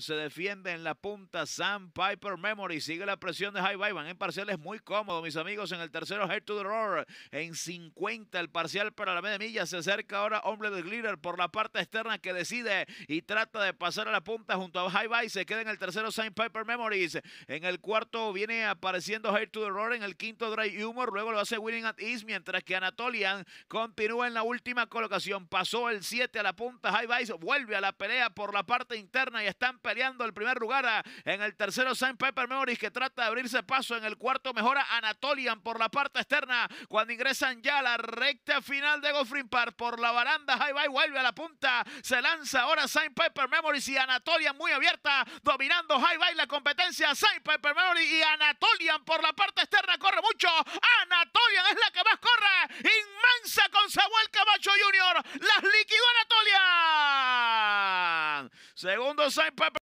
se defiende en la punta Sam Piper Memories, Sigue la presión de High Van en parciales muy cómodo, mis amigos. En el tercero, Head to the Roar. En 50 el parcial para la media milla. Se acerca ahora Hombre de Glitter por la parte externa que decide y trata de pasar a la punta junto a High Se queda en el tercero, Sam Piper Memories. En el cuarto viene apareciendo Head to the Roar. En el quinto, Dry Humor. Luego lo hace Willing at East, mientras que Anatolian continúa en la última colocación. Pasó el 7 a la punta. High Vice vuelve a la pelea por la parte interna y está están peleando el primer lugar. En el tercero, Saint Pepper Memories, que trata de abrirse paso. En el cuarto, mejora Anatolian por la parte externa. Cuando ingresan ya a la recta final de Goffrin Park por la baranda, High vuelve a la punta. Se lanza ahora Saint Pepper Memories y Anatolian muy abierta, dominando High Bye la competencia. Saint Pepper Memories y Anatolian por la parte externa corre mucho. Segundo Saint Pepe